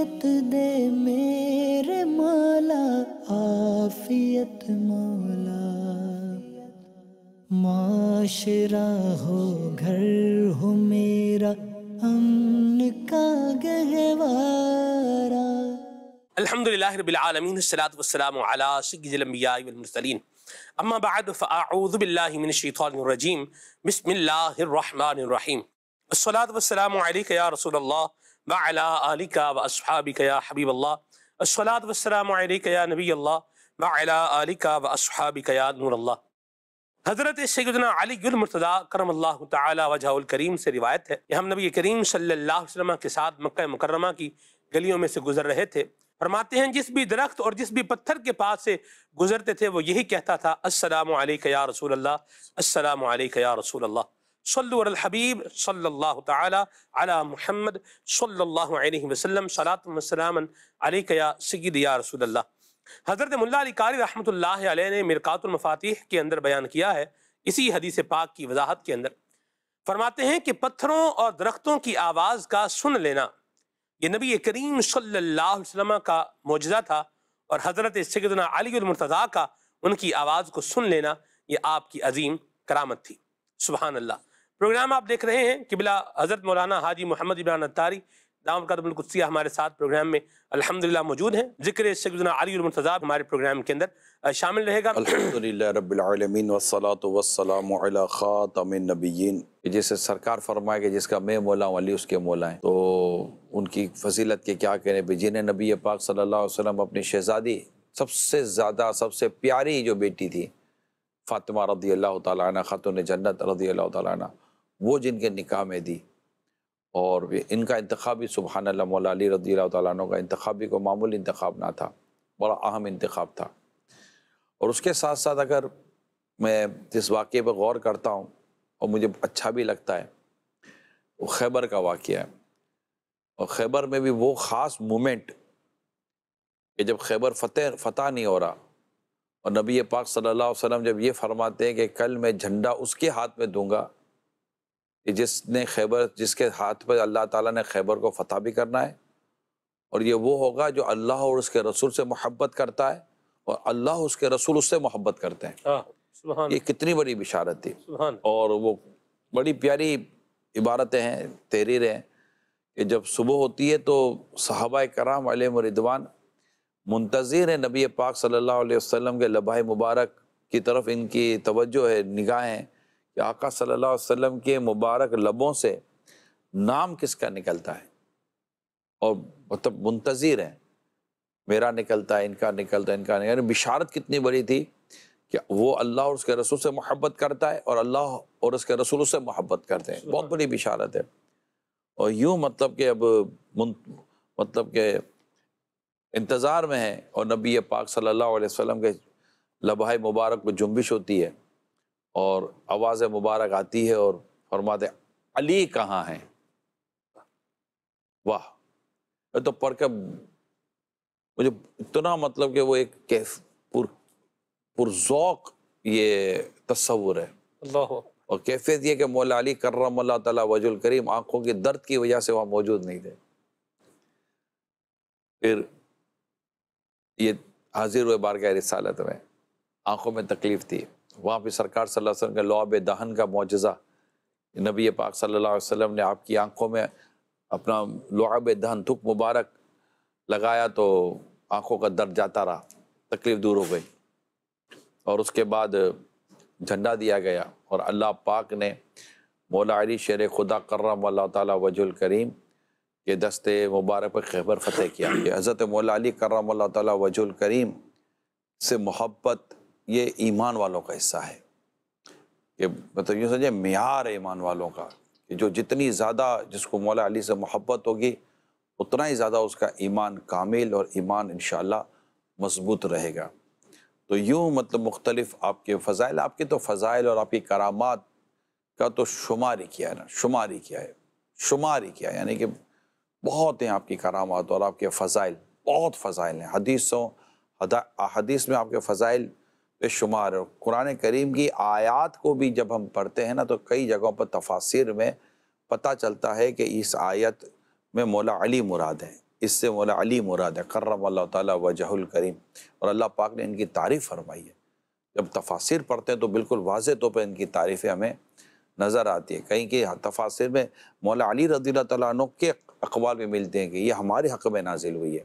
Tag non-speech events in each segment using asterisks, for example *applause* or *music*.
عافیت دے میرے مولا عافیت مولا معاشرہ ہو گھر ہو میرا امن کا گہوارا الحمد لله رب العالمين الصلاة والسلام على سيد الأنبياء والمرسلين أما بعد فأعوذ بالله من الشيطان الرجيم بسم الله الرحمن الرحيم الصلاة والسلام عليك يا رسول الله वलिका करम अल्लाह तजाकरीम से रिवायत है कि हम नबी करीम सल्लल्लाहु अलैहि वसल्लम के साथ मक्का मुकरमा की गलियों में से गुजर रहे थे फरमाते हैं जिस भी दरख्त और जिस भी पत्थर के पास से गुजरते थे वो यही कहता था असलम या रसूल अल्लाह असलम या रसूल अल्लाह हबीब सल्ला तला महमद सल्ला वसलम सलातम या सगद या रसूल हज़रत मुल्ला कारी रहमत ने मिरकातुलमफातिह के अंदर बयान किया है इसी हदीस पाक की वजाहत के अंदर फरमाते हैं कि पत्थरों और दरख्तों की आवाज़ का सुन लेना ये नबी करीम सल्लल्लाहु अलैहि वसल्लम का मौजा था और हज़रत सगदना अलीमरतज़ा का उनकी आवाज़ को सुन लेना ये आपकी अजीम करामत थी सुबहानल्ला प्रोग्राम आप देख रहे हैं किबला हज़रत मौलाना हाजी मोहम्मद इमरान अतारी दाम कदबुलकुदसिया हमारे साथ प्रोग्राम में अल्हम्दुलिल्लाह मौजूद हैं जिक्र शजना अली मुर्तजाब हमारे प्रोग्राम के अंदर शामिल रहेगा अल्हम्दुलिल्लाह रब्बिलआलमीन वस्सलातु वस्सलामु अला खातमिन नबिय्यीन जैसे सरकार फरमाए कि जिसका मैं मौला हूँ अली उसके मौला हैं तो उनकी फजीलत के क्या कहने पर जिन्हें नबी पाक सल्लल्लाहु अलैहि वसल्लम अपनी शहजादी सबसे ज़्यादा सबसे प्यारी जो बेटी थी फातिमा रदी अल्लाह ताला खातून जन्नत रदी अल्लाह ताला वो जिनके निकाह में दी और इनका इंतखा भी सुबहान अल्लाह रदी तु का इंतखा भी कोई इंतखब ना था बड़ा अहम इंतखब था और उसके साथ साथ अगर मैं जिस वाक़े पर गौर करता हूँ और मुझे अच्छा भी लगता है वो खैबर का वाक़ है और खैबर में भी वो ख़ास मोमेंट कि जब खैबर फतेह फतह नहीं हो रहा और नबी पाक सल्लल्लाहु अलैहि वसल्लम जब ये फरमाते हैं कि कल मैं झंडा उसके हाथ में दूंगा जिसने खैबर जिसके हाथ पर अल्लाह ताला ने खैबर को फतह भी करना है और ये वो होगा जो अल्लाह और उसके रसूल से मोहब्बत करता है और अल्लाह उसके रसूल उससे मोहब्बत करते हैं हाँ, ये कितनी बड़ी बिशारत थी और वो बड़ी प्यारी इबारतें हैं तहरीर हैं कि जब सुबह होती है तो सहाबा कराम रिदवान मुंतजिर हैं नबी पाक सल्ला अलैहि के लबाह मुबारक की तरफ इनकी तवज्जो है निगाहें कि आका सल्लल्लाहु अलैहि वसल्लम के मुबारक लबों से नाम किसका निकलता है और मतलब मुंतज़र हैं मेरा निकलता है इनका निकलता है इनका है बिशारत कितनी बड़ी थी कि वो अल्लाह और उसके रसूल से मोहब्बत करता है और अल्लाह और उसके रसूल से मोहब्बत करते हैं बहुत बड़ी बिशारत है और यूँ मतलब कि अब मतलब के इंतज़ार में है और नबी पाक सल्लल्लाहु अलैहि वसल्लम के लबाई मुबारक को जुम्बिश होती है और आवाज़ मुबारक आती है और फरमाते अली कहाँ हैं वाह तो पढ़ के मुझे इतना मतलब कि वो एक कैफ पुर पुरजौक ये तस्वुर है और कैफियत ये कि मौला अली कर्रम ताला वजुल करीम आँखों के दर्द की वजह से वहाँ मौजूद नहीं थे फिर ये हाजिर हुए बार बारगाह रिसालत में आंखों में तकलीफ थी वहाँ पर सरकार सल्लल्लाहु अलैहि वसल्लम का लॉब दहन का मुजज़ा नबी पाक सल्लल्लाहु अलैहि वसल्लम ने आपकी आंखों में अपना लॉब दहन थुक मुबारक लगाया तो आंखों का दर्द जाता रहा तकलीफ़ दूर हो गई और उसके बाद झंडा दिया गया और अल्लाह पाक ने मौला अली शेर खुदा करम वाला वजुल करीम के दस्ते मुबारक पर खैबर फतेह किया हज़रत मौला अली कर्रम वाला वजुल करीम से मोहब्बत ये ईमान वालों का हिस्सा है कि मतलब ये समझे मैार है ईमान वालों का कि जो जितनी ज़्यादा जिसको मौला अली से मोहब्बत होगी उतना ही ज़्यादा उसका ईमान कामिल और ईमान इन मजबूत रहेगा तो यूँ मतलब मुख्तलिफ आपके फ़ज़ाइल आपके तो फ़ज़ाइल और आपकी करामात का तो शुमार ही किया है ना शुमार ही किया है शुमार ही किया यानी कि बहुत हैं आपकी करामात और आपके फ़ज़ाइल बहुत फ़ज़ाइल हैं हदीसों हदीस में आपके फ़ज़ाइल बेशुमार कुरान करीम की आयात को भी जब हम पढ़ते हैं ना तो कई जगहों पर तफासिर में पता चलता है कि इस आयत में मौला अली मुराद है इससे मौला अली मुराद है करम अल्लाह ताली वजहुल करीम और अल्लाह पाक ने इनकी तारीफ़ फरमाई है जब तफासिर पढ़ते हैं तो बिल्कुल वाज तौर पर इनकी तारीफ़ें हमें नज़र आती है कहीं कि तफासिर में मौला अली रजी तु के अकवाल भी मिलते हैं कि ये हमारे हक़ में नाजिल हुई है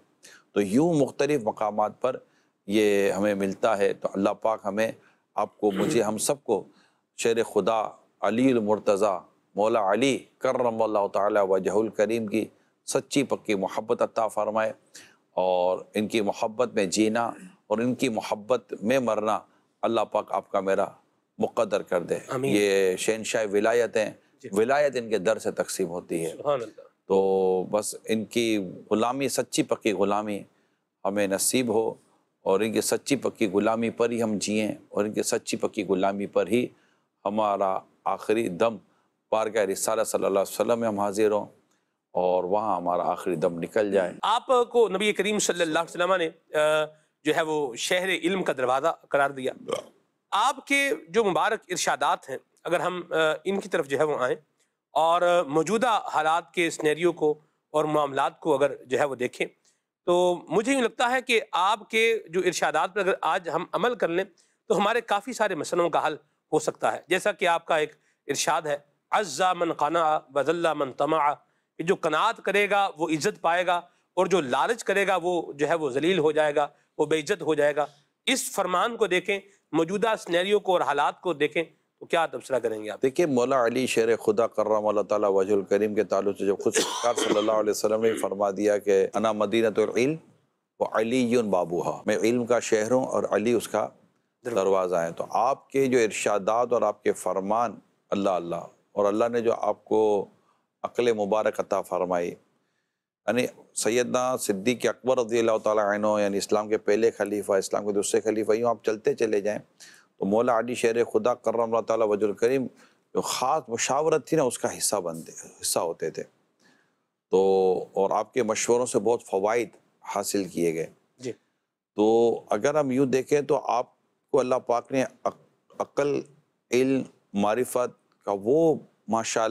तो यूँ मुख्तलिफ़ मकाम पर ये हमें मिलता है तो अल्लाह पाक हमें आपको मुझे हम सबको शेर खुदा अली मुर्तज़ा मौला अली करम तजहुल करीम की सच्ची पक्की मोहब्बत अता फ़रमाए और इनकी मोहब्बत में जीना और इनकी मोहब्बत में मरना अल्लाह पाक आपका मेरा मुकदर कर दे ये शहनशाह विलायत हैं विलायत इनके दर से तकसीम होती है तो बस इनकी ग़ुलामी सच्ची पक्की ग़ुलामी हमें नसीब हो और इनकी सच्ची पक्की ग़ुलामी पर ही हम जिए और इनकी सच्ची पक्की ग़ुलामी पर ही हमारा आखिरी दम पार का रिसाला सल्ला में हम हाजिर हों और वहाँ हमारा आखिरी दम निकल जाए आपको नबी करीम सल्लल्लाहु ने जो है वो शहर इल्म का दरवाज़ा करार दिया आपके जो मुबारक इर्शादात हैं अगर हम इनकी तरफ जो है वो आएँ और मौजूदा हालात के स्नैरियो को और मामला को अगर जो है वो देखें तो मुझे यूँ लगता है कि आपके जो इर्शादात पर अगर आज हम अमल कर लें तो हमारे काफ़ी सारे मसलों का हल हो सकता है जैसा कि आपका एक इर्शाद है अज्जा मन खाना वजल्ला मन तमा जो कनात करेगा वो इज़्ज़त पाएगा और जो लालच करेगा वो जो है वो जलील हो जाएगा वो बेइज्जत हो जाएगा इस फरमान को देखें मौजूदा स्नैरियो को और हालात को देखें तो क्या तबसरा करेंगे आप देखिए मौला अली शेर खुदा कर्रम वजुल करीम के ताल्लुक से जब खुद सल्लाम ने फरमा दिया कि अना मदीना तो अली बाबूहा मैं इल्म का शहर हूँ और अली उसका दरवाज़ा है तो आपके जो इर्शादात और आपके फरमान अल्लाह अल्लाह और अल्लाह ने जो आपको अकल मुबारक अता फरमाई यानी सैदना सिद्दीक अकबर रजी अल्लाह तैन यानी इस्लाम के पहले खलीफा इस्लाम के दूसरे खलीफा यूँ आप चलते चले जाएँ तो मौला अली शेर खुदा करम वजुल करीम जो ख़ास मुशावरत थी ना उसका हिस्सा बनते हिस्सा होते थे तो और आपके मशवरों से बहुत फ़वाद हासिल किए गए तो अगर हम यूँ देखें तो आपको अल्लाह पाक ने अक्ल इल मारिफत का वो माशा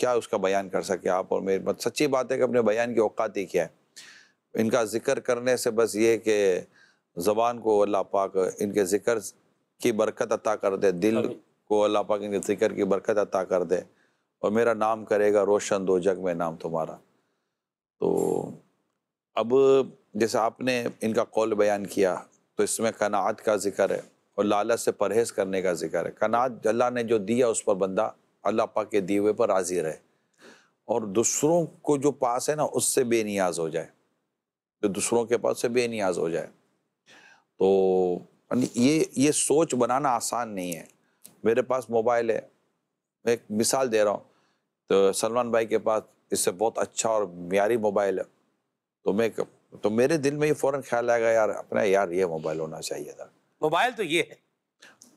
क्या उसका बयान कर सके आप और मेरे मत सच्ची बात है कि अपने बयान की औकात ही क्या है इनका ज़िक्र करने से बस ये कि ज़बान को अल्लाह पाक इनके ज़िक्र की बरकत अता कर दे दिल को अल्लाह पाक के जिक्र की बरकत अता कर दे और मेरा नाम करेगा रोशन दो जग में नाम तुम्हारा तो अब जैसे आपने इनका कौल बयान किया तो इसमें कनात का जिक्र है और लालच से परहेज़ करने का जिक्र है कनात अल्लाह ने जो दिया उस पर बंदा अल्लाह पाक के दिए पर राज़ी रहे और दूसरों को जो पास है ना उससे बेनियाज हो जाए जो दूसरों के पास से बेनियाज हो जाए तो ये ये सोच बनाना आसान नहीं है मेरे पास मोबाइल है मैं एक मिसाल दे रहा हूँ तो सलमान भाई के पास इससे बहुत अच्छा और म्यारी मोबाइल है तो मैं तो मेरे दिल में ये फौरन ख्याल आएगा यार अपना यार ये मोबाइल होना चाहिए था मोबाइल तो ये है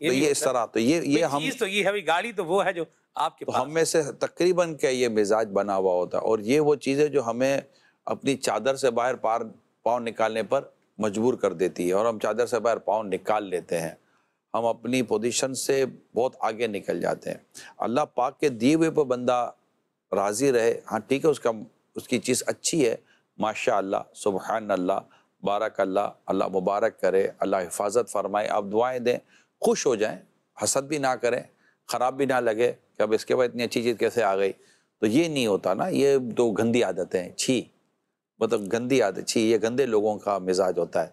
ये तो ये इस तरह तो ये ये हम तो ये है गाड़ी तो वो है जो आपके तो हम में से तकरीबन क्या ये मिजाज बना हुआ होता है और ये वो चीज़ है जो हमें अपनी चादर से बाहर पार पाँव निकालने पर मजबूर कर देती है और हम चादर से बाहर पाँव निकाल लेते हैं हम अपनी पोजीशन से बहुत आगे निकल जाते हैं अल्लाह पाक के दिए हुए पर बंदा राज़ी रहे हाँ ठीक है उसका उसकी चीज़ अच्छी है माशा अल्लाह सुबहान अल्लाह बारक अल्लाह अल्लाह मुबारक करे अल्लाह हिफाजत फरमाए आप दुआएं दें खुश हो जाएं हसद भी ना करें ख़राब भी ना लगे कि अब इसके बाद इतनी अच्छी चीज़ कैसे आ गई तो ये नहीं होता ना ये तो गंदी आदतें हैं छी मतलब गंदी आदत छी ये गंदे लोगों का मिजाज होता है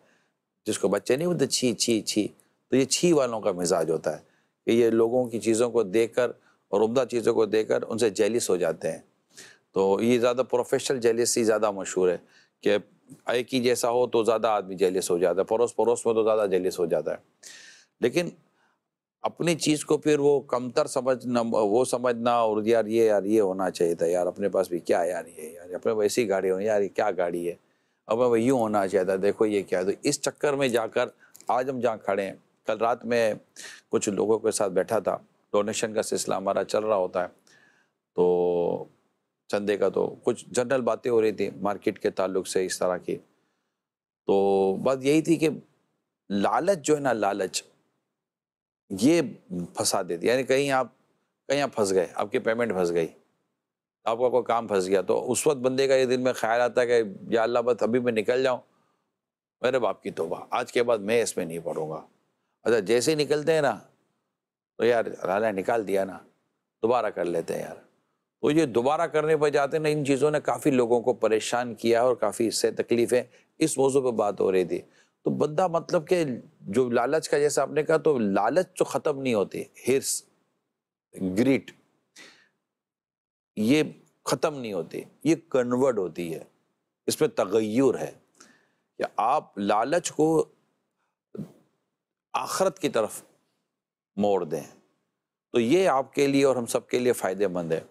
जिसको बच्चे नहीं बोलते छी छी छी तो ये छी वालों का मिजाज होता है कि ये लोगों की चीज़ों को देख कर और उमदा चीज़ों को देख कर उनसे जेलिस हो जाते हैं तो ये ज़्यादा प्रोफेशनल ही ज़्यादा मशहूर है कि एक ही जैसा हो तो ज़्यादा आदमी जेलिस हो जाता है पड़ोस पड़ोस में तो ज़्यादा जेलिस हो जाता है लेकिन अपनी चीज को फिर वो कमतर समझना वो समझना और यार ये यार ये होना चाहिए था यार अपने पास भी क्या यार ये यार अपने पास ऐसी गाड़ी होनी यार ये क्या गाड़ी है अब अब यूँ होना चाहिए था देखो ये क्या है तो इस चक्कर में जाकर आज हम जहाँ खड़े हैं कल रात में कुछ लोगों के साथ बैठा था डोनेशन का सिलसिला हमारा चल रहा होता है तो चंदे का तो कुछ जनरल बातें हो रही थी मार्केट के ताल्लुक से इस तरह की तो बात यही थी कि लालच जो है ना लालच ये फंसा देती यानी कहीं आप कहीं आप फंस गए आपकी पेमेंट फंस गई आपका कोई काम फंस गया तो उस वक्त बंदे का ये दिल में ख्याल आता है कि या अल्लाह बस अभी मैं निकल जाऊँ मेरे बाप की तोबा आज के बाद मैं इसमें नहीं पढ़ूँगा अच्छा जैसे ही निकलते हैं ना तो यार अल्लाह निकाल दिया ना दोबारा कर लेते हैं यार तो ये दोबारा करने पर जाते ना इन चीज़ों ने काफ़ी लोगों को परेशान किया और काफ़ी इससे तकलीफ़ें इस मौजू पर बात हो रही थी तो बंदा मतलब के जो लालच का जैसा आपने कहा तो लालच तो खत्म नहीं होती हिर्स ग्रीट ये खत्म नहीं होती ये कन्वर्ट होती है इसमें तगैर है या आप लालच को आखरत की तरफ मोड़ दें तो ये आपके लिए और हम सब के लिए फ़ायदेमंद है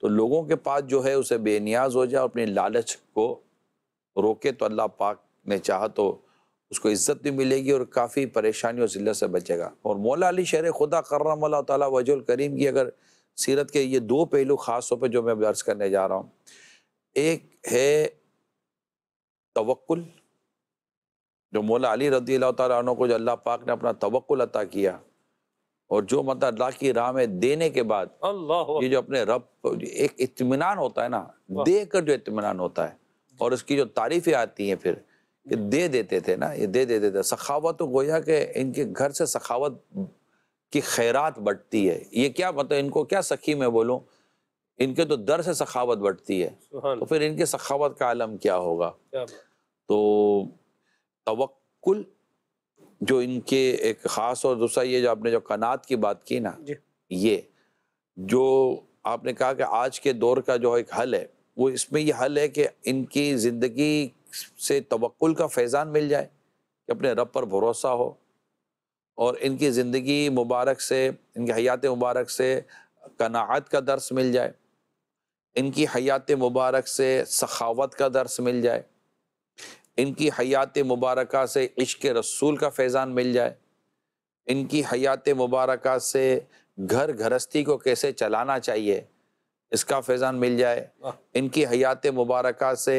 तो लोगों के पास जो है उसे बेनियाज हो जाए अपने लालच को रोके तो अल्लाह पाक ने चाहा तो उसको इज्जत भी मिलेगी और काफ़ी परेशानी और जिल्लत से बचेगा और मौला अली शेर खुदा कर्रम तला वजुल करीम की अगर सीरत के ये दो पहलू ख़ास तौर पर जो मैं अर्ज़ करने जा रहा हूँ एक है तवक्ल जो मौला अली रदी तु को जो अल्लाह पाक ने अपना तवक्ल अता किया और जो मतलब अल्लाह की राह में देने के बाद ये जो अपने रब एक इतमान होता है ना देकर जो इतमान होता है और उसकी जो तारीफ़ें आती हैं फिर ये दे देते थे ना ये दे देते थे सखावत तो गोया के इनके घर से सखावत की खैरात बढ़ती है ये क्या मतलब इनको क्या सखी मैं बोलूँ इनके तो दर से सखावत बढ़ती है तो फिर इनके सखावत का आलम क्या होगा तो तवक्ल जो इनके एक ख़ास और दूसरा ये जो आपने जो कनात की बात की ना ये जो आपने कहा कि आज के दौर का जो एक हल है वो इसमें ये हल है कि इनकी ज़िंदगी से तवक्ल का फैज़ान मिल जाए कि अपने रब पर भरोसा हो और इनकी ज़िंदगी मुबारक से इनकी हयात मुबारक से कनात का दर्स मिल जाए इनकी हयात मुबारक से सखावत का दर्स मिल जाए इनकी हयात मुबारक से इश्क रसूल का फैज़ान मिल जाए इनकी हयात मुबारक से घर घरस्ती को कैसे चलाना चाहिए इसका फैज़ान मिल जाए इनकी हयात मुबारक से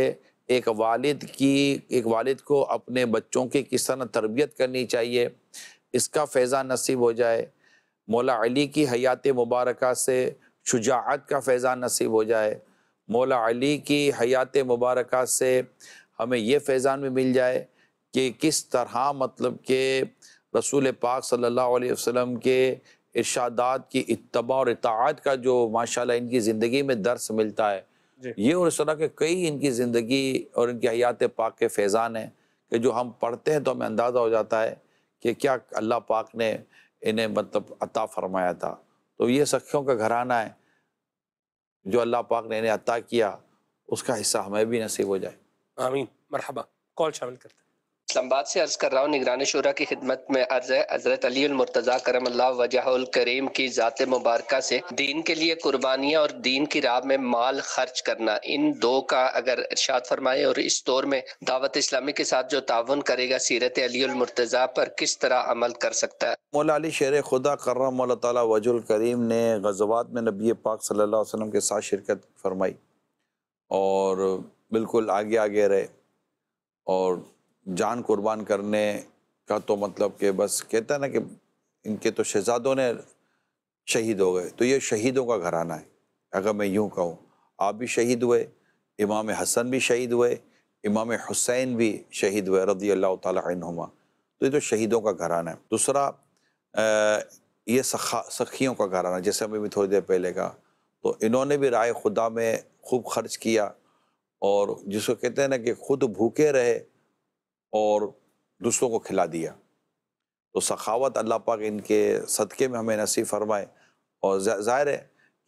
एक वालिद की एक वालिद को अपने बच्चों की किस तरह तरबियत करनी चाहिए इसका फैज़ा नसीब हो जाए मौला अली की हयात मुबारक से शुजात का फैज़ा नसीब हो जाए मौला अली की हयात मुबारक से हमें यह फैज़ान में मिल जाए कि किस तरह मतलब के रसूल पाक सल्लल्लाहु अलैहि वसल्लम के इर्शादात की इतबा और इतात का जो माशाल्लाह इनकी ज़िंदगी में दर्स मिलता है ये और इस तरह के कई इनकी ज़िंदगी और इनकी हयात पाक के फैज़ान हैं कि जो हम पढ़ते हैं तो हमें अंदाज़ा हो जाता है कि क्या अल्लाह पाक ने इन्हें मतलब अता फरमाया था तो ये सखियों का घराना है जो अल्लाह पाक ने इन्हें अता किया उसका हिस्सा हमें भी नसीब हो जाए आमीन मरहबा कॉल शामिल करते हैं इस्लामाबाद से अर्ज़ कर रहा हूँ निगरानी शुरा की खिदमत में अर्ज है हज़रत अली मुर्तज़ा करम अल्लाह वजह करीम की ज़ात मुबारक से दीन के लिए कुर्बानियाँ और दीन की राह में माल खर्च करना इन दो का अगर इर्शाद फरमाए और इस दौर में दावत इस्लामी के साथ जो ताउन करेगा सीरत अली मुर्तज़ा पर किस तरह अमल कर सकता है मौला अली शेर खुदा करम वजुल करीम ने गजबात में नबी पाक सल्लाम के साथ शिरकत फरमाई और बिल्कुल आगे आगे रहे और जान कुर्बान करने का तो मतलब कि बस कहता है ना कि इनके तो शहजादों ने शहीद हो गए तो ये शहीदों का घराना है अगर मैं यूँ कहूँ आप भी शहीद हुए इमाम हसन भी शहीद हुए इमाम हुसैन भी शहीद हुए रदी अल्लाह तुमा तो ये तो शहीदों का घराना है दूसरा ये सखा सखियों का घराना जैसे हमें भी थोड़ी देर पहले का तो इन्होंने भी राय खुदा में खूब खर्च किया और जिसको कहते हैं ना कि खुद भूखे रहे और दूसरों को खिला दिया तो सखावत अल्लाह पाक इनके सदक़े में हमें नसीब फरमाए और ज़ाहिर है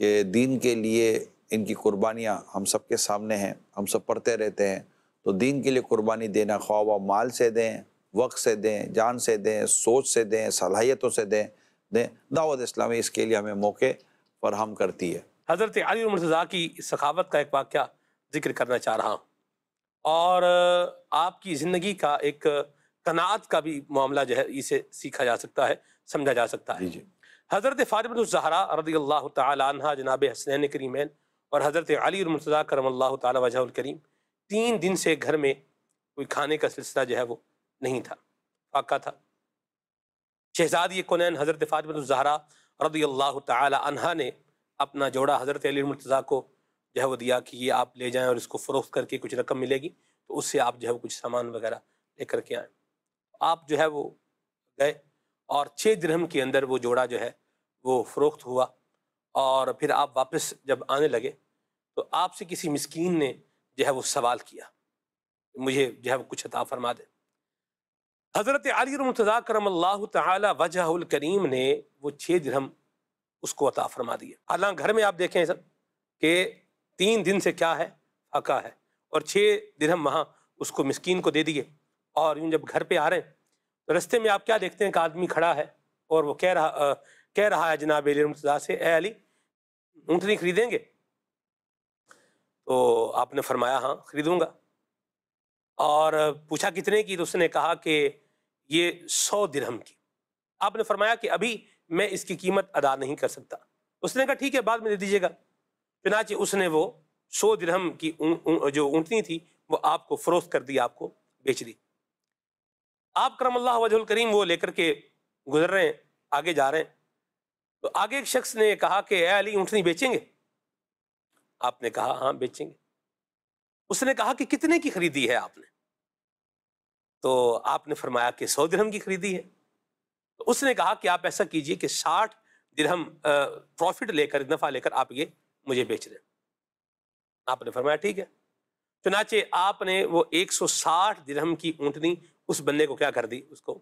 कि दीन के लिए इनकी कुर्बानियाँ हम सब के सामने हैं हम सब पढ़ते रहते हैं तो दीन के लिए कुर्बानी देना ख्वाब माल से दें वक्त से दें जान से दें सोच से दें सलाहियतों से दें दें दावत इस्लामी इसके लिए हमें मौके फरहम करती है हज़रत अली उमर की सखावत का एक वाक्य जिक्र करना चाह रहा हूँ और आपकी ज़िंदगी का एक कनात का भी मामला जो है इसे सीखा जा सकता है समझा जा सकता है हज़रत फ़ारबनज़हरा रदी अल्लाह तहा जनाब हसनैन करीम और हज़रत अली मुर्तज़ा करम अल्लाह तजहल करीम तीन दिन से घर में कोई खाने का सिलसिला जो है वो नहीं था फाका था शहजाद ये कौन हज़रत फ़ातमतजहरा रदी अल्लाह तहा ने अपना जोड़ा हज़रत अली मुर्तज़ा को जो है वो दिया कि ये आप ले जाएं और इसको फ़रोख्त करके कुछ रकम मिलेगी तो उससे आप जो है वो कुछ सामान वगैरह ले करके आएँ आप जो है वो गए और छः दिरहम के अंदर वो जोड़ा जो है वो फ़रोख्त हुआ और फिर आप वापस जब आने लगे तो आपसे किसी मिसकीन ने जो है वो सवाल किया मुझे जो है वो कुछ अता फरमा दे हज़रत अली मुर्तज़ा करम अल्लाह तजहल करीम ने वो छः दिरहम उसको अता फरमा दिए हालांकि घर में आप देखें सर कि तीन दिन से क्या है फका है और छः दिन हम वहाँ उसको मिसकीन को दे दिए और यूँ जब घर पे आ रहे हैं तो रस्ते में आप क्या देखते हैं कि आदमी खड़ा है और वो कह रहा आ, कह रहा है जनाब अली मुर्तज़ा से ए अली ऊँटनी खरीदेंगे तो आपने फरमाया हाँ ख़रीदूँगा और पूछा कितने की तो उसने कहा कि ये सौ दिरहम की आपने फरमाया कि अभी मैं इसकी कीमत अदा नहीं कर सकता उसने कहा ठीक है बाद में दे दीजिएगा पिनाचे उसने वो सौ दिरहम की उन, उन, जो ऊँटनी थी वो आपको फरोख्त कर दी आपको बेच दी आप करम अल्लाह वजुल करीम वो लेकर के गुजर रहे हैं आगे जा रहे हैं तो आगे एक शख्स ने कहा कि ए अली ऊँटनी बेचेंगे आपने कहा हाँ बेचेंगे उसने कहा कि कितने की खरीदी है आपने तो आपने फरमाया कि सौ दिरहम की खरीदी है तो उसने कहा कि आप ऐसा कीजिए कि साठ दिरहम प्रॉफिट लेकर नफ़ा लेकर आप ये मुझे बेच रहे आपने फरमाया ठीक है चुनाचे आपने वो 160 दिरहम की ऊँटनी उस बंदे को क्या कर दी उसको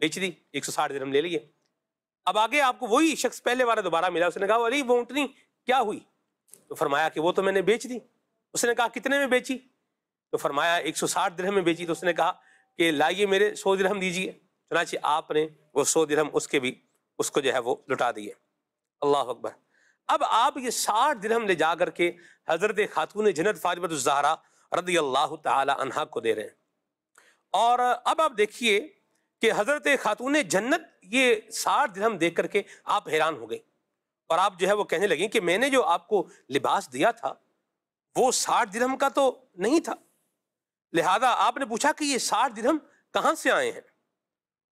बेच दी 160 दिरहम ले लिए अब आगे आपको वही शख्स पहले वाला दोबारा मिला उसने कहा अरे वो ऊँटनी क्या हुई तो फरमाया कि वो तो मैंने बेच दी उसने कहा कितने में बेची तो फरमाया 160 दिरहम में बेची तो उसने कहा कि लाइए मेरे सौ दिरहम दीजिए चुनाचे आपने वो सौ दिरहम उसके भी उसको जो है वो लुटा दिए अल्लाह अकबर अब आप ये साठ दिरहम ले जा करके हज़रत खातून जन्नत फ़ातिमतजहरा तो रदी अल्लाह तहा को दे रहे हैं और अब आप देखिए कि हज़रत खातून जन्नत ये साठ दिरहम देख करके आप हैरान हो गए और आप जो है वो कहने लगी कि मैंने जो आपको लिबास दिया था वो साठ दिरहम का तो नहीं था लिहाजा आपने पूछा कि ये साठ दिरहम कहाँ से आए हैं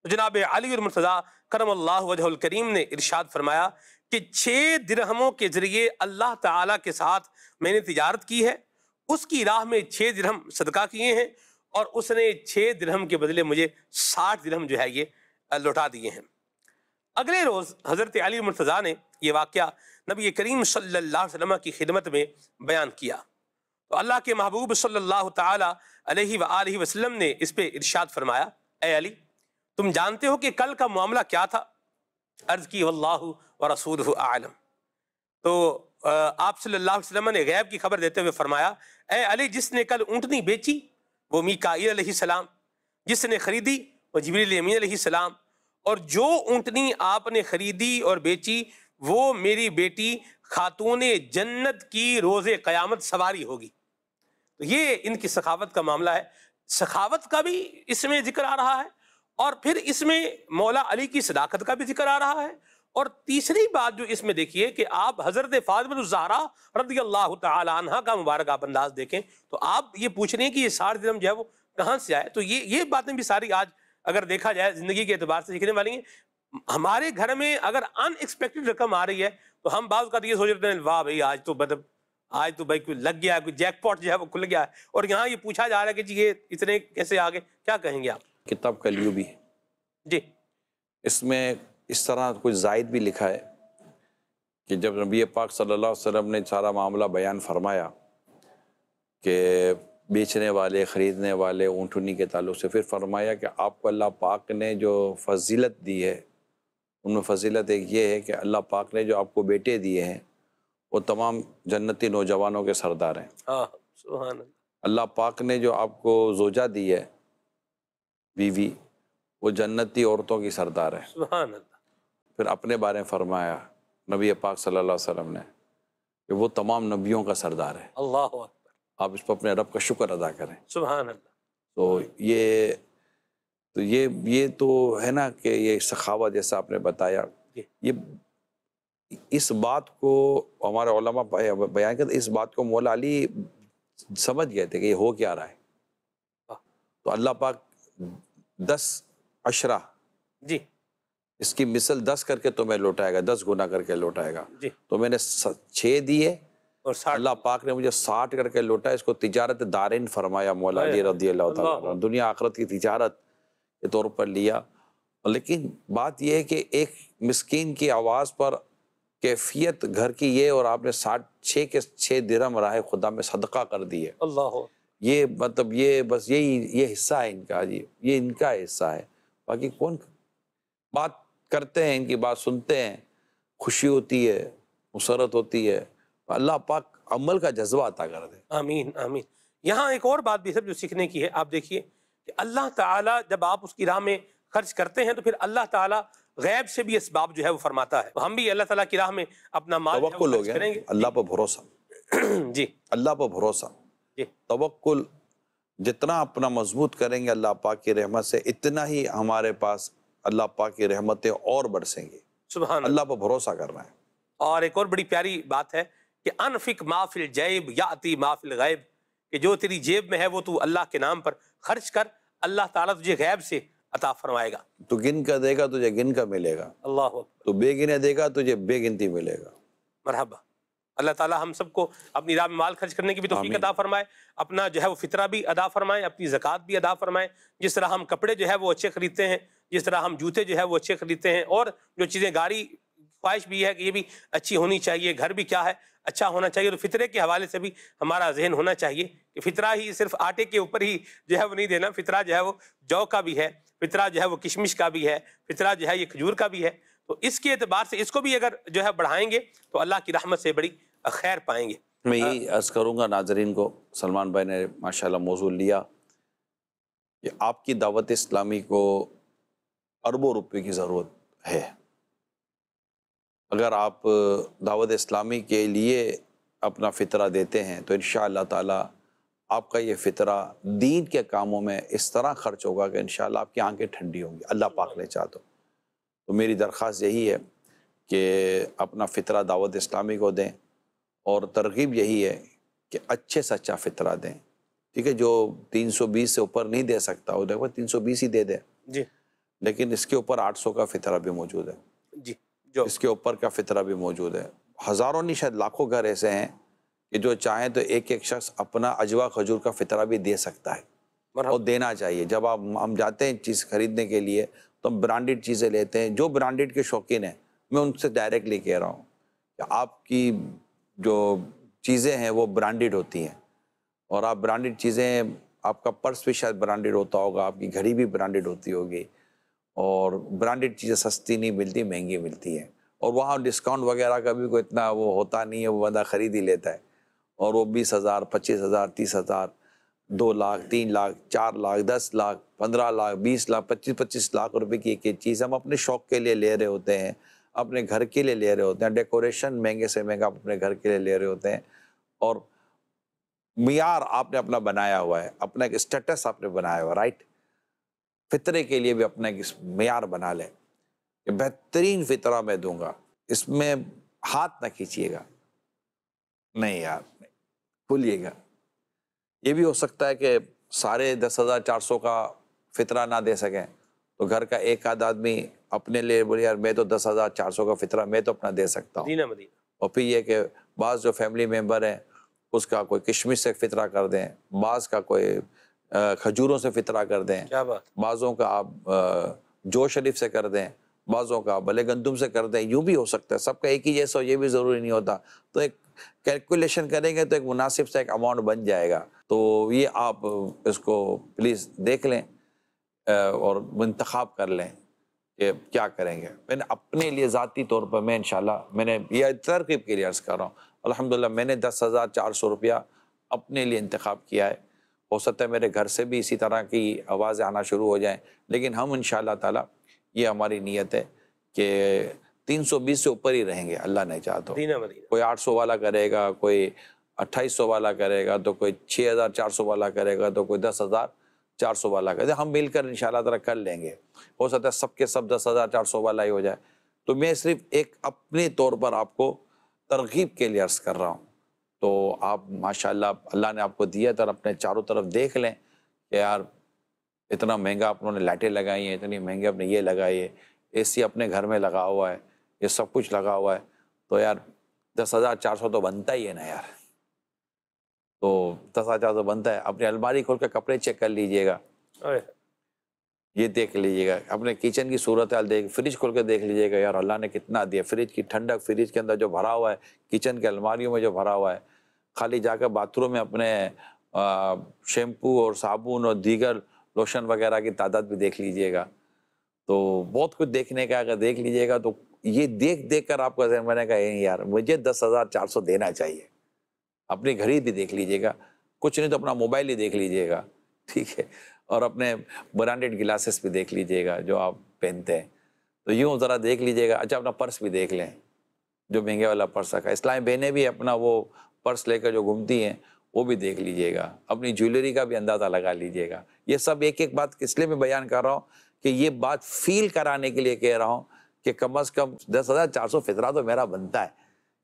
तो जनाब अली करम अल्लाह वजह करीम ने इरशाद फरमाया कि छः दिरहमों के ज़रिए अल्लाह ताला के साथ मैंने तजारत की है उसकी राह में छः दिरहम सदका किए हैं और उसने छः दिरहम के बदले मुझे साठ दिरहम जो है ये लौटा दिए हैं अगले रोज़ हज़रत अली मुर्तज़ा ने यह वाक़ नबी करीम सल्ला वसम की खिदमत में बयान किया तो अल्लाह के महबूब सल्ला तसलम ने इस पर इर्शाद फरमाया अली तुम जानते हो कि कल का मामला क्या था अर्ज़ की अल्लाह व रसूल आलम तो आप सल्लल्लाहु अलैहि वसल्लम ने गैब की खबर देते हुए फरमाया ए अली जिसने कल ऊँटनी बेची वो मीकाईल सलाम जिसने ख़रीदी वो जबरील अमीन सलाम और जो ऊँटनी आपने ख़रीदी और बेची वो मेरी बेटी खातून जन्नत की रोज़ क़यामत सवारी होगी तो ये इनकी सखावत का मामला है सखावत का भी इसमें जिक्र आ रहा है और फिर इसमें मौला अली की सदाकत का भी जिक्र आ रहा है और तीसरी बात जो इसमें देखिए कि आप हजरत फातमतजहरा रदी अल्लाह तहा का मुबारक आप अंदाज देखें तो आप ये पूछ रहे हैं कि ये सार दिलम जो है वो कहाँ से आए तो ये ये बातें भी सारी आज अगर देखा जाए ज़िंदगी के अतबार से सीखने वाली हैं हमारे घर में अगर अनएक्सपेक्टेड रकम आ रही है तो हम बाज का तो ये सोच रहे हैं वाह भाई आज तो मतलब आज तो भाई कोई लग गया है कोई जैकपॉट जो है वो खुल गया है और यहाँ ये पूछा जा रहा है कि जी ये इतने कैसे आ गए क्या कहेंगे आप किताब भी है जी इसमें इस तरह कुछ जायद भी लिखा है कि जब नबी पाक सल्लल्लाहु अलैहि वसल्लम ने सारा मामला बयान फरमाया कि बेचने वाले ख़रीदने वाले ऊँटनी के ताल्लुक से फिर फरमाया कि आपको अल्लाह पाक ने जो फजीलत दी है उनमें फजीलत एक ये है कि अल्लाह पाक ने जो आपको बेटे दिए हैं वो तमाम जन्नती नौजवानों के सरदार हैं हाँ, अल्लाह पाक ने जो आपको जोजा दी है बीवी वो जन्नती औरतों की सरदार है फिर अपने बारे में फरमाया नबी पाक सल्लल्लाहु अलैहि वसल्लम ने कि वो तमाम नबियों का सरदार है अल्लाह आप इस पर अपने रब का शुक्र अदा करें सुबह तो ये तो ये ये तो है ना कि ये सखावा जैसा आपने बताया ये इस बात को हमारे बयान कर इस बात को मौला अली समझ गए थे कि ये हो क्या रहा है तो अल्लाह पाक दस अशरा जी इसकी मिसल दस करके तुम्हें लौटाएगा दस गुना करके लौटाएगा तो मैंने छह दिए और अल्लाह पाक ने मुझे साठ करके लौटा इसको तिजारत दारिन फरमाया मौला जी रदी अल्लाह दुनिया आखरत की तिजारत के तौर पर लिया लेकिन बात यह है कि एक मिसकीन की आवाज़ पर कैफियत घर की ये और आपने साठ छः के छः दिरम राह खुदा में सदका कर दिए है अल्लाह ये मतलब ये बस यही ये हिस्सा है इनका जी ये इनका हिस्सा है बाकी कौन बात करते हैं इनकी बात सुनते हैं खुशी होती है मुसरत होती है अल्लाह पाक अमल का जज्बा अता कर दे आमीन आमीन यहाँ एक और बात भी सब जो सीखने की है आप देखिए कि अल्लाह ताला जब आप उसकी राह में खर्च करते हैं तो फिर अल्लाह ताला गैब से भी इसबाब जो है वो फरमाता है हम भी अल्लाह ताला की राह में अपना माल तो हो अल्लाह पर भरोसा *clears throat* जी अल्लाह पर भरोसा कि तवक्ल जितना अपना मजबूत करेंगे अल्लाह पाक की रहमत से इतना ही हमारे पास अल्लाह पाक की रहमतें और बरसेंगी सुबह अल्लाह पर भरोसा करना है और एक और बड़ी प्यारी बात है कि अनफिक माफिल जैब या अति माफिल गैब कि जो तेरी जेब में है वो तू अल्लाह के नाम पर खर्च कर अल्लाह ताला तुझे गैब से अता फरमाएगा तो गिन का देगा तुझे गिन का मिलेगा अल्लाह तो बेगिने देगा तुझे बेगिनती मिलेगा मरहबा अल्लाह ताला हम सबको अपनी राह में माल खर्च करने की भी तोफीक अदा फरमाए अपना जो है वो फितरा भी अदा फरमाए अपनी ज़क़़त भी अदा फरमाए जिस तरह हम कपड़े जो है वो अच्छे ख़रीदते हैं जिस तरह हम जूते जो है वो अच्छे ख़रीदते हैं और जो चीज़ें गाड़ी ख्वाहिश भी है कि ये भी अच्छी होनी चाहिए घर भी क्या है अच्छा होना चाहिए और फितरे के हवाले से भी हमारा जहन होना चाहिए कि फितरा ही सिर्फ आटे के ऊपर ही जो है वो नहीं देना फितरा जो है वो जौ का भी है फितरा जो है वो किशमिश का भी है फितरा जो है ये खजूर का भी है तो इसके अतबार से इसको भी अगर जो है बढ़ाएंगे तो अल्लाह की रहमत से बड़ी खैर पाएंगे मैं यही अर्ज़ करूँगा नाजरीन को सलमान भाई ने माशाल्लाह मौजूद लिया कि आपकी दावत इस्लामी को अरबों रुपये की ज़रूरत है अगर आप दावत इस्लामी के लिए अपना फितरा देते हैं तो इन ताला आपका ये फितरा दीन के कामों में इस तरह खर्च होगा कि इन आपकी आंखें ठंडी होंगी अल्लाह पाक ने चाह तो।, तो मेरी दरख्वास्त यही है कि अपना फितरा दावत इस्लामी को दें और तरकीब यही है कि अच्छे से अच्छा फितरा दें ठीक है जो 320 से ऊपर नहीं दे सकता वो देखो 320 ही दे दे जी लेकिन इसके ऊपर 800 का फितरा भी मौजूद है जी जो इसके ऊपर का फितरा भी मौजूद है हज़ारों नहीं शायद लाखों घर ऐसे हैं कि जो चाहें तो एक एक शख्स अपना अजवा खजूर का फितरा भी दे सकता है और देना चाहिए जब आप हम जाते हैं चीज़ खरीदने के लिए तो हम ब्रांडेड चीज़ें लेते हैं जो ब्रांडेड के शौकीन हैं मैं उनसे डायरेक्टली कह रहा हूँ आपकी जो चीज़ें हैं वो ब्रांडेड होती हैं और आप ब्रांडेड चीज़ें आपका पर्स भी शायद ब्रांडेड होता होगा आपकी घड़ी भी ब्रांडेड होती होगी और ब्रांडेड चीज़ें सस्ती नहीं मिलती महंगी मिलती हैं और वहाँ डिस्काउंट वगैरह का भी कोई इतना वो होता नहीं है वो बंदा ख़रीद ही लेता है और वो बीस हज़ार पच्चीस हज़ार तीस हज़ार दो लाख तीन लाख चार लाख दस लाख पंद्रह लाख बीस लाख पच्चीस पच्चीस लाख रुपए की एक एक चीज़ हम अपने शौक के लिए ले रहे होते हैं अपने घर के लिए ले रहे होते हैं डेकोरेशन महंगे से महंगा अपने घर के लिए ले रहे होते हैं और मीयार आपने अपना बनाया हुआ है अपना एक स्टेटस आपने बनाया हुआ राइट फितरे के लिए भी अपना एक मैार बना लें बेहतरीन फितरा मैं दूंगा इसमें हाथ ना खींचिएगा नहीं यार भूलिएगा ये भी हो सकता है कि सारे दस हज़ार चार सौ का फितरा ना दे सकें तो घर का एक आध आदमी अपने लिए बोले यार मैं तो दस हज़ार चार सौ का फितरा मैं तो अपना दे सकता हूँ और फिर ये कि बाज़ जो फैमिली मेम्बर हैं उसका कोई किशमिश से फितरा कर दें बाज़ का कोई खजूरों से फितरा कर दें बाज़ों का आप जो शरीफ से कर दें बाज़ों का भले गंदुम से कर दें यूँ भी हो सकता है सबका एक ही जैसा हो ये भी ज़रूरी नहीं होता तो एक कैलकुलेशन करेंगे तो एक मुनासिब सा एक अमाउंट बन जाएगा तो ये आप इसको प्लीज़ देख लें और मंतखब कर लें कि क्या करेंगे मैंने अपने लिए ज़ाती तौर पर मैं इन मैंने यह तरकीब के लिए अर्ज़ कर रहा हूँ अलहमदिल्ला मैंने दस हज़ार चार सौ रुपया अपने लिए इंतखब किया है हो सकता है मेरे घर से भी इसी तरह की आवाज़ें आना शुरू हो जाएँ लेकिन हम इन ताला ये हमारी नीयत है कि तीन सौ बीस से ऊपर ही रहेंगे अल्लाह ने चाह तो कोई सौ वाला करेगा कोई अट्ठाईस सौ वाला करेगा तो कोई छः हज़ार चार सौ वाला करेगा तो कोई दस हज़ार चार सौ वाला का हम मिलकर इन शाला कर लेंगे हो सकता है सबके सब दस हज़ार चार सौ वाला ही हो जाए तो मैं सिर्फ एक अपने तौर पर आपको तरगीब के लिए अर्ज़ कर रहा हूँ तो आप माशाल्लाह अल्लाह ने आपको दिया तो अपने चारों तरफ देख लें कि यार इतना महंगा आप उन्होंने लाइटें लगाई हैं इतनी महंगे आपने ये लगाई है ए सी अपने घर में लगा हुआ है ये सब कुछ लगा हुआ है तो यार दस हज़ार चार सौ तो बनता ही है ना यार तो तसाचा तो बनता है अपने अलमारी खोल कर कपड़े चेक कर लीजिएगा ये देख लीजिएगा अपने किचन की सूरत हाल देख फ्रिज खोल कर देख लीजिएगा यार अल्लाह ने कितना दिया फ्रिज की ठंडक फ्रिज के अंदर जो भरा हुआ है किचन के अलमारियों में जो भरा हुआ है खाली जाकर बाथरूम में अपने शैम्पू और साबुन और दीगर लोशन वगैरह की तादाद भी देख लीजिएगा तो बहुत कुछ देखने का अगर देख लीजिएगा तो ये देख देख कर आपका जहन बनेगा यार मुझे दस हज़ार चार सौ देना चाहिए अपनी घड़ी भी देख लीजिएगा कुछ नहीं तो अपना मोबाइल ही देख लीजिएगा ठीक है और अपने ब्रांडेड ग्लासेस भी देख लीजिएगा जो आप पहनते हैं तो यूँ ज़रा देख लीजिएगा अच्छा अपना पर्स भी देख लें जो महंगे वाला पर्स रखा इस्लामी बहनें भी अपना वो पर्स लेकर जो घूमती हैं वो भी देख लीजिएगा अपनी ज्वेलरी का भी अंदाज़ा लगा लीजिएगा ये सब एक एक बात इसलिए मैं बयान कर रहा हूँ कि ये बात फील कराने के लिए कह रहा हूँ कि कम अज़ कम दस हज़ार चार सौ फितरा तो मेरा बनता है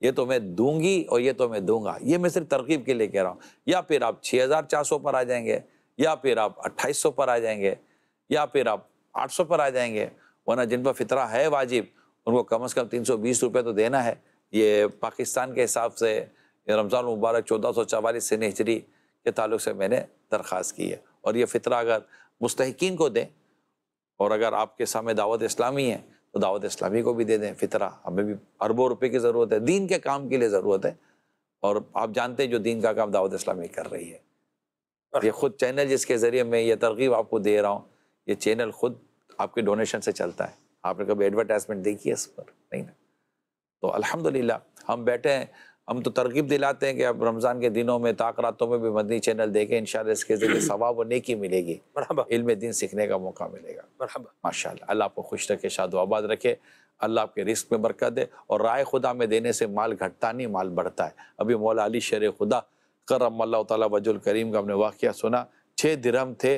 ये तो मैं दूंगी और ये तो मैं दूंगा ये मैं सिर्फ तरकीब के लिए कह रहा हूँ या फिर आप 6400 पर आ जाएंगे या फिर आप 2800 पर आ जाएंगे या फिर आप 800 पर आ जाएंगे वरना जिन पर फितरा है वाजिब उनको कम से कम तीन सौ तो देना है ये पाकिस्तान के हिसाब से रमज़ान मुबारक चौदह सौ चवालीस से हिजरी के ताल्लुक से मैंने दरख्वास्त की है और ये फितरा अगर मुस्तकिन को दें और अगर आपके सामने दावत इस्लामी है तो दावत इस्लामी को भी दे दें फितरा हमें भी अरबों रुपये की ज़रूरत है दीन के काम के लिए ज़रूरत है और आप जानते हैं जो दीन का काम दावत इस्लामी कर रही है ये खुद चैनल जिसके ज़रिए मैं ये तरगीब आपको दे रहा हूँ ये चैनल खुद आपके डोनेशन से चलता है आपने कभी एडवर्टाइजमेंट देखी है इस पर नहीं ना तो अलहमदिल्ला हम बैठे हैं हम तो तरकीब दिलाते हैं कि अब रमज़ान के दिनों में ताक रातों में भी मदनी चैनल देखें इन इसके ज़रिए सवाब और नेकी मिलेगी इल्म दिन सीखने का मौका मिलेगा माशा अल्लाह आपको खुश रखे शाद आबाद रखे अल्लाह आपके रिस्क में बरकत दे और राय खुदा में देने से माल घटता नहीं माल बढ़ता है अभी मौला अली शेर खुदा करम अल्लाह वजुल करीम का हमने वाक़ सुना छः दिरम थे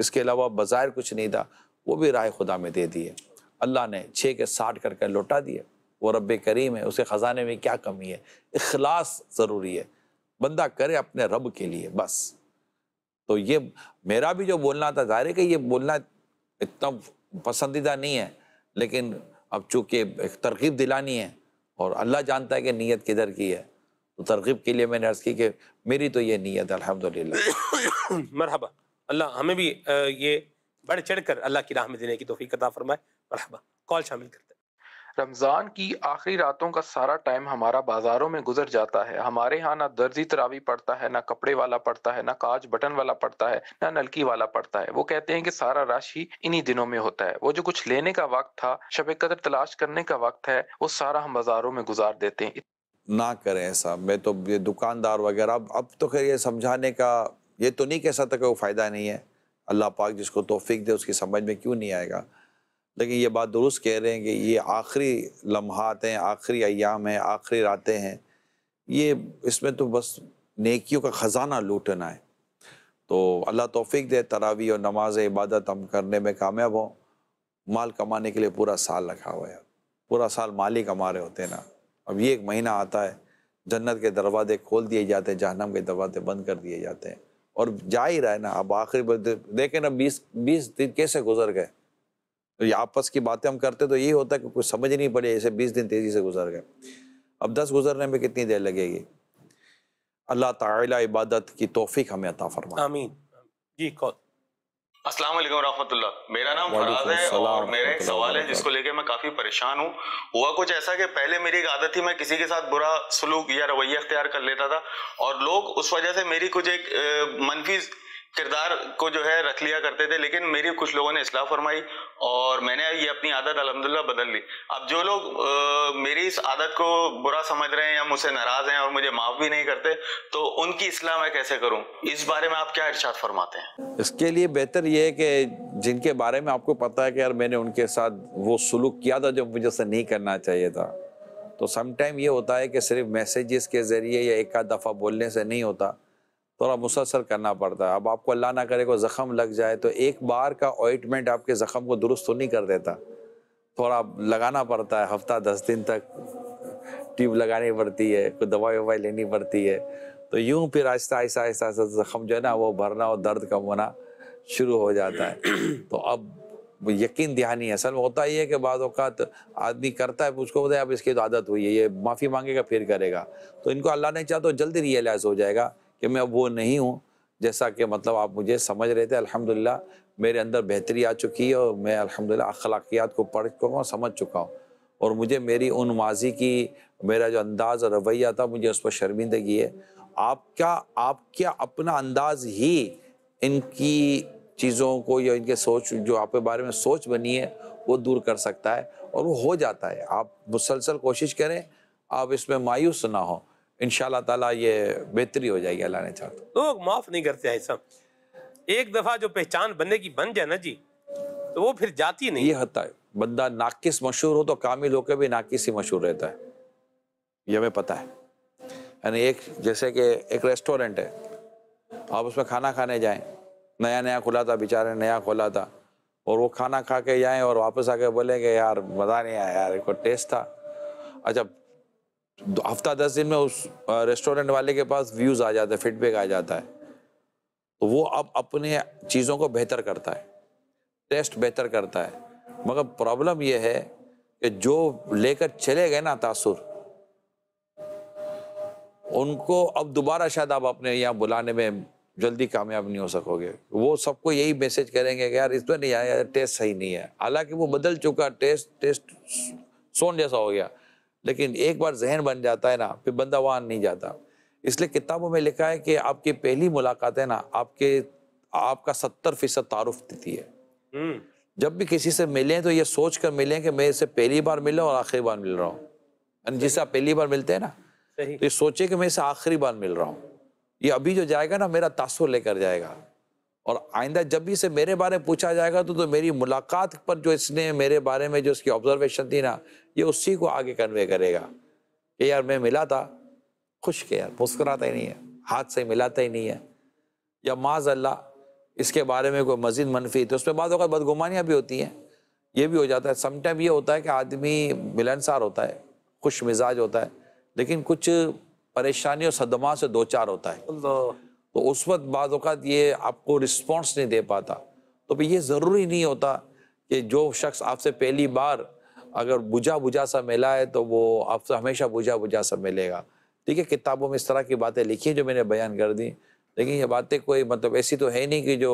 इसके अलावा बाज़ार कुछ नहीं था वो भी राय खुदा में दे दिए अल्लाह ने छः के साठ करके लौटा दिए वो रब करीम है उसे ख़जाने में क्या कमी है अखलास ज़रूरी है बंदा करे अपने रब के लिए बस तो ये मेरा भी जो बोलना था ज़ाहिर है कि ये बोलना इतना पसंदीदा नहीं है लेकिन अब चूँकि एक तरकीब दिलानी है और अल्लाह जानता है कि नीयत किधर की है तो तरकीब के लिए मैंने अर्ज़ की कि मेरी तो ये नीयत है अलहमदिल्ला *coughs* मरहबा अल्लाह हमें भी ये बढ़ चढ़ कर अल्लाह की राह में देने की तोफ़ी कता फरमाए मरहबा कॉल शामिल करते रमज़ान की आखिरी रातों का सारा टाइम हमारा बाजारों में गुजर जाता है हमारे यहाँ ना दर्जी तरावी पड़ता है ना कपड़े वाला पड़ता है ना काज बटन वाला पड़ता है ना नलकी वाला पड़ता है वो कहते हैं कि सारा रश ही इन्हीं दिनों में होता है वो जो कुछ लेने का वक्त था शब कदर तलाश करने का वक्त है वो सारा हम बाजारों में गुजार देते हैं ना करें ऐसा मैं तो ये दुकानदार वगैरह अब अब तो खैर ये समझाने का ये तो नहीं कह सकता कोई वो फ़ायदा नहीं है अल्लाह पाक जिसको तोफीक दे उसकी समझ में क्यों नहीं आएगा लेकिन ये बात दुरुस्त कह रहे हैं कि ये आखिरी लम्हात हैं आखिरी अयाम हैं आखिरी रातें हैं ये इसमें तो बस नेकियों का ख़जाना लूटना है तो अल्लाह तोफ़ी दे तरावी और नमाज इबादत हम करने में कामयाब हों माल कमाने के लिए पूरा साल रखा हुआ है पूरा साल माल ही कमा रहे होते हैं ना अब ये एक महीना आता है जन्नत के दरवाजे खोल दिए जाते हैं जहनम के दरवाजे बंद कर दिए जाते हैं और जा ही रहा है ना अब आखिरी देखें ना बीस बीस दिन कैसे गुजर गए तो आपस की बातें हम करते तो यही होता है कि कुछ समझ नहीं पड़े ऐसे बीस दिन तेज़ी से गुजर गए अब दस गुजरने में कितनी देर लगेगी अल्लाह ताला इबादत की तोफ़ी हमें अता आमीन जी कौन अस्सलाम वालेकुम रहमतुल्लाह मेरा नाम फराज है और मेरा एक सवाल है जिसको लेके मैं काफ़ी परेशान हूँ हुआ कुछ ऐसा कि पहले मेरी एक आदत थी मैं किसी के साथ बुरा सलूक या रवैया अख्तियार कर लेता था और लोग उस वजह से मेरी कुछ एक मनफी किरदार को जो है रख लिया करते थे लेकिन मेरी कुछ लोगों ने इसलाह फरमाई और मैंने ये अपनी आदत अलहमदिल्ला बदल ली अब जो लोग आ, मेरी इस आदत को बुरा समझ रहे हैं या मुझसे नाराज हैं और मुझे माफ भी नहीं करते तो उनकी इसलाह मैं कैसे करूं इस बारे में आप क्या इर्शाद फरमाते हैं इसके लिए बेहतर ये है कि जिनके बारे में आपको पता है कि यार मैंने उनके साथ वो सलूक किया था जो मुझे से नहीं करना चाहिए था तो समटाइम ये होता है कि सिर्फ मैसेजेस के ज़रिए या एक आध दफ़ा बोलने से नहीं होता थोड़ा मुसलसल करना पड़ता है अब आपको अल्लाह ना करे कोई ज़ख़म लग जाए तो एक बार का ऑइटमेंट आपके ज़ख़म को दुरुस्त तो नहीं कर देता थोड़ा लगाना पड़ता है हफ्ता दस दिन तक ट्यूब लगानी पड़ती है कोई दवाई ववाई लेनी पड़ती है तो यूँ फिर आहिस्ता आहिस्ता आहिस्ता आहिस्ता ज़ख़म जो है ना वो भरना और दर्द कम होना शुरू हो जाता है तो अब यकीन दहानी है असल में होता ही है कि बाद अवत आदमी करता है उसको बताया अब इसकी तो आदत हुई है ये माफ़ी मांगेगा फिर करेगा तो इनको अल्लाह ने चाहा तो जल्दी रियलाइज़ हो जाएगा कि मैं अब वो नहीं हूँ जैसा कि मतलब आप मुझे समझ रहे थे अल्हम्दुलिल्लाह मेरे अंदर बेहतरी आ चुकी है और मैं अल्हम्दुलिल्लाह अखलाकियात को पढ़ चुका हूँ समझ चुका हूँ और मुझे मेरी उन माजी की मेरा जो अंदाज़ और रवैया था मुझे उस पर शर्मिंदगी है आप क्या आप क्या अपना अंदाज ही इनकी चीज़ों को या इनके सोच जो आपके बारे में सोच बनी है वो दूर कर सकता है और वो हो जाता है आप मुसलसल कोशिश करें आप इसमें मायूस ना हो इन ताला ये बेहतरी हो जाएगी अल्लाह ने चाह तो। लोग माफ़ नहीं करते हैं सब एक दफ़ा जो पहचान बनने की बन जाए ना जी तो वो फिर जाती नहीं ये होता है बंदा नाकिस मशहूर हो तो कामिल होकर भी नाकिस ही मशहूर रहता है ये हमें पता है यानी एक जैसे कि एक रेस्टोरेंट है आप उसमें खाना खाने जाए नया नया खुला था बेचारे नया खोला था और वो खाना खा के जाए और वापस आके बोलेंगे यार मज़ा नहीं आया यार टेस्ट था अच्छा तो हफ्ता दस दिन में उस रेस्टोरेंट वाले के पास व्यूज आ जाता है फीडबैक आ जाता है तो वो अब अपने चीज़ों को बेहतर करता है टेस्ट बेहतर करता है मगर प्रॉब्लम यह है कि जो लेकर चले गए ना तासुर उनको अब दोबारा शायद आप अपने यहाँ बुलाने में जल्दी कामयाब नहीं हो सकोगे वो सबको यही मैसेज करेंगे कि यार इसमें नहीं आया टेस्ट सही नहीं है हालांकि वो बदल चुका टेस्ट टेस्ट सोन जैसा हो गया लेकिन एक बार जहन बन जाता है ना फिर बंदा वहाँ नहीं जाता इसलिए किताबों में लिखा है कि आपकी पहली मुलाकात है ना आपके आपका सत्तर फीसद तारुफ देती है हम्म। जब भी किसी से मिलें तो ये सोच कर मिलें कि मैं इसे पहली बार मिला और आखिरी बार मिल रहा हूँ जिससे आप पहली बार मिलते हैं ना तो ये सोचे कि मैं इसे आखिरी बार मिल रहा हूँ ये अभी जो जाएगा ना मेरा तासुर लेकर जाएगा और आइंदा जब भी इसे मेरे बारे में पूछा जाएगा तो तो मेरी मुलाकात पर जो इसने मेरे बारे में जो इसकी ऑब्जर्वेशन थी ना ये उसी को आगे कन्वे करेगा कि यार मैं मिला था खुश के यार मुस्कराता ही नहीं है हाथ से मिलाता ही नहीं है या माज अल्लाह इसके बारे में कोई मजीद मनफी तो उसमें बाद बदगुमानियाँ भी होती हैं ये भी हो जाता है समटाइम ये होता है कि आदमी मिलनसार होता है खुश मिजाज होता है लेकिन कुछ परेशानी और सदमा से दो चार होता है तो उस वक्त बाद ये आपको रिस्पॉन्स नहीं दे पाता तो ये ज़रूरी नहीं होता कि जो शख्स आपसे पहली बार अगर बुझा बुझा सा मिला है तो वो आपसे हमेशा बुझा बुझा सा मिलेगा ठीक है किताबों में इस तरह की बातें लिखी हैं जो मैंने बयान कर दी लेकिन ये बातें कोई मतलब ऐसी तो है नहीं कि जो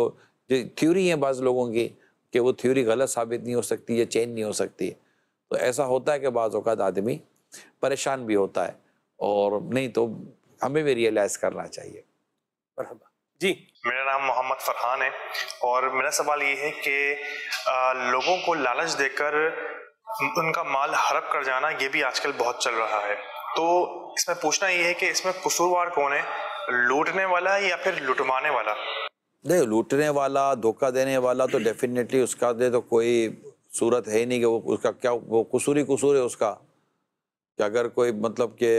जो थ्योरी है बाज़ लोगों की कि वो थ्योरी गलत साबित नहीं हो सकती या चेंज नहीं हो सकती तो ऐसा होता है कि बाज़ अवत आदमी परेशान भी होता है और नहीं तो हमें भी रियलाइज़ करना चाहिए मरहबा जी मेरा नाम मोहम्मद फरहान है और मेरा सवाल ये है कि लोगों को लालच देकर उनका माल हड़प कर जाना ये भी आजकल बहुत चल रहा है तो इसमें पूछना ये है कि इसमें कसूरवार कौन है लूटने वाला या फिर लुटवाने वाला देखो लूटने वाला धोखा देने वाला तो डेफिनेटली उसका दे तो कोई सूरत है ही नहीं कि वो उसका क्या वो कसूर ही कसूर है उसका कि अगर कोई मतलब कि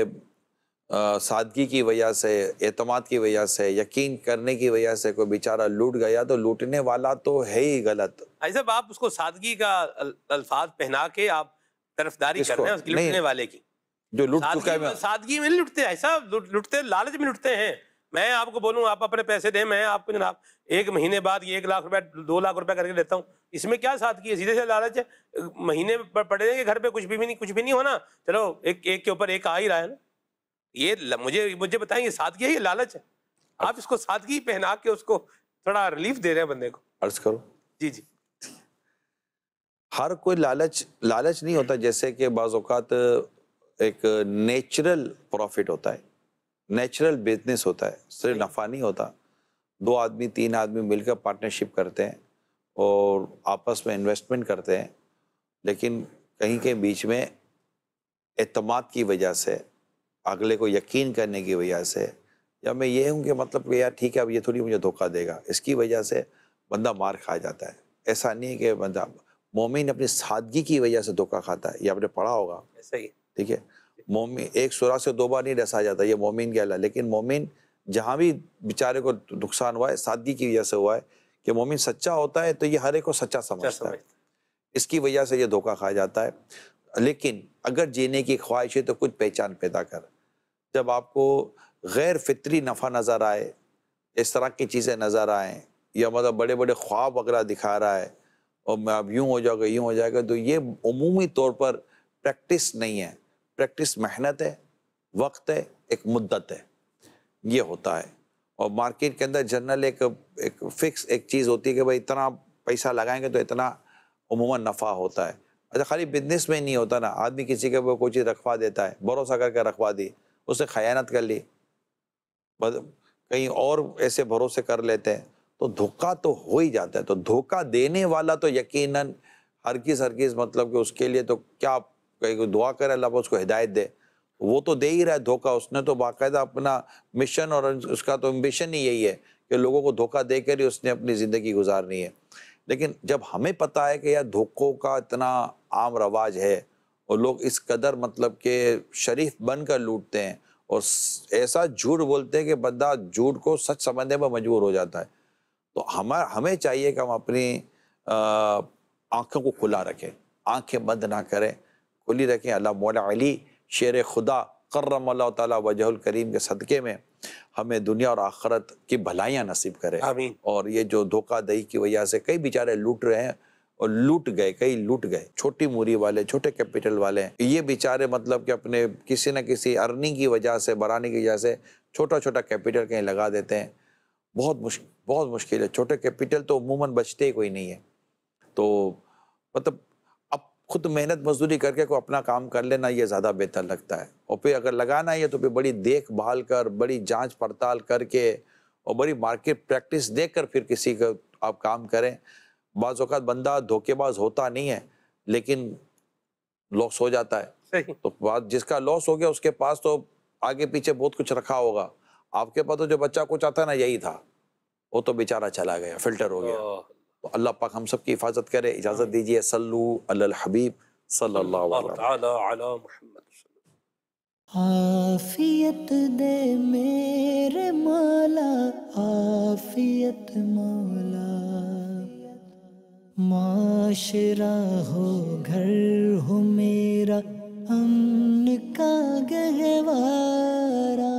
सादगी की वजह से एतमाद की वजह से यकीन करने की वजह से कोई बेचारा लूट गया तो लूटने वाला तो है ही गलत साहब आप उसको सादगी का अल्फाज पहना के आप तरफदारी कर रहे हैं उसकी लूटने वाले की जो लूट चुका है सादगी में लुटते भाई साहब लुटते लालच में लुटते हैं मैं आपको बोलूँ आप अपने पैसे दें मैं आपको जनाब एक महीने बाद ये एक लाख रुपया दो लाख रुपया करके लेता हूँ इसमें क्या साथ की है सीधे से लालच है महीने पड़े घर पे कुछ भी नहीं कुछ भी नहीं होना चलो एक एक के ऊपर एक आ ही रहा है ना ये मुझे मुझे बताएं ये सादगी है ये लालच है आप इसको सादगी पहना के उसको थोड़ा रिलीफ दे रहे हैं बंदे को अर्ज करो जी जी हर कोई लालच लालच नहीं होता जैसे कि बाज़ात एक नेचुरल प्रॉफिट होता है नेचुरल बिजनेस होता है सिर्फ नफ़ा नहीं होता दो आदमी तीन आदमी मिलकर पार्टनरशिप करते हैं और आपस में इन्वेस्टमेंट करते हैं लेकिन कहीं के बीच में अतमाद की वजह से अगले को यकीन करने की वजह से या मैं ये हूँ कि मतलब यार ठीक है अब ये थोड़ी मुझे धोखा देगा इसकी वजह से बंदा मार खा जाता है ऐसा नहीं है कि बंदा मोमिन अपनी सादगी की वजह से धोखा खाता है ये आपने पढ़ा होगा ऐसा ही ठीक है मोमिन एक सुरा से दो बार नहीं डसा जाता ये मोमिन कहला लेकिन मोमिन जहाँ भी बेचारे को नुकसान हुआ है सादगी की वजह से हुआ है कि मोमिन सच्चा होता है तो ये हर एक को सच्चा समझता है इसकी वजह से ये धोखा खा जाता है लेकिन अगर जीने की ख्वाहिश है तो कुछ पहचान पैदा कर जब आपको गैर फितरी नफ़ा नज़र आए इस तरह की चीज़ें नज़र आएँ या मतलब बड़े बड़े ख्वाब वगैरह दिखा रहा है और मैं अब यूँ हो जाऊँगा यूँ हो जाएगा तो ये अमूमी तौर पर प्रैक्टिस नहीं है प्रैक्टिस मेहनत है वक्त है एक मुद्दत है ये होता है और मार्केट के अंदर जनरल एक एक फिक्स एक चीज़ होती है कि भाई इतना पैसा लगाएंगे तो इतना अमूमा नफ़ा होता है अच्छा खाली बिजनेस में नहीं होता ना आदमी किसी के ऊपर कोई चीज़ रखवा देता है भरोसा करके रखवा दी उससे खयानत कर ली कहीं और ऐसे भरोसे कर लेते हैं तो धोखा तो हो ही जाता है तो धोखा देने वाला तो यकीनन हर किस हर किस मतलब कि उसके लिए तो क्या कहीं को दुआ करे अल्लाह उसको हिदायत दे वो तो दे ही रहा है धोखा उसने तो बाकायदा अपना मिशन और उसका तो एम्बिशन ही यही है कि लोगों को धोखा देकर ही उसने अपनी ज़िंदगी गुजारनी है लेकिन जब हमें पता है कि यार धोखों का इतना आम रवाज है और लोग इस कदर मतलब के शरीफ बन कर लूटते हैं और ऐसा झूठ बोलते हैं कि बंदा झूठ को सच समझने पर मजबूर हो जाता है तो हम हमें चाहिए कि हम अपनी आँखों को खुला रखें आँखें बंद ना करें खुली रखें अल्लाह मौला अली शेर खुदा कर्रम तला वजह करीम के सदक़े में हमें दुनिया और आखरत की भलाइयाँ नसीब करे और ये जो धोखा दही की वजह से कई बेचारे लूट रहे हैं और लूट गए कई लूट गए छोटी मूरी वाले छोटे कैपिटल वाले ये बेचारे मतलब कि अपने किसी न किसी अर्निंग की वजह से बढ़ाने की वजह से छोटा छोटा कैपिटल कहीं लगा देते हैं बहुत मुश्किल बहुत मुश्किल है छोटे कैपिटल तो अमूमन बचते ही कोई नहीं है तो मतलब खुद मेहनत मजदूरी करके को अपना काम कर लेना ये ज़्यादा बेहतर लगता है और फिर अगर लगाना है तो फिर बड़ी देखभाल कर बड़ी जांच पड़ताल करके और बड़ी मार्केट प्रैक्टिस देख कर फिर किसी का आप काम करें बाज़ात बंदा धोखेबाज होता नहीं है लेकिन लॉस हो जाता है तो बात जिसका लॉस हो गया उसके पास तो आगे पीछे बहुत कुछ रखा होगा आपके पास तो जो बच्चा कुछ आता ना यही था वो तो बेचारा चला गया फिल्टर हो गया तो अल्लाह पाक हम सब की हिफाजत करे इजाज़त दीजिए सल्लू अल हबीब आफियत दे मेरे माला आफियत मौला माशरा हो घर हो मेरा अमन का गहवारा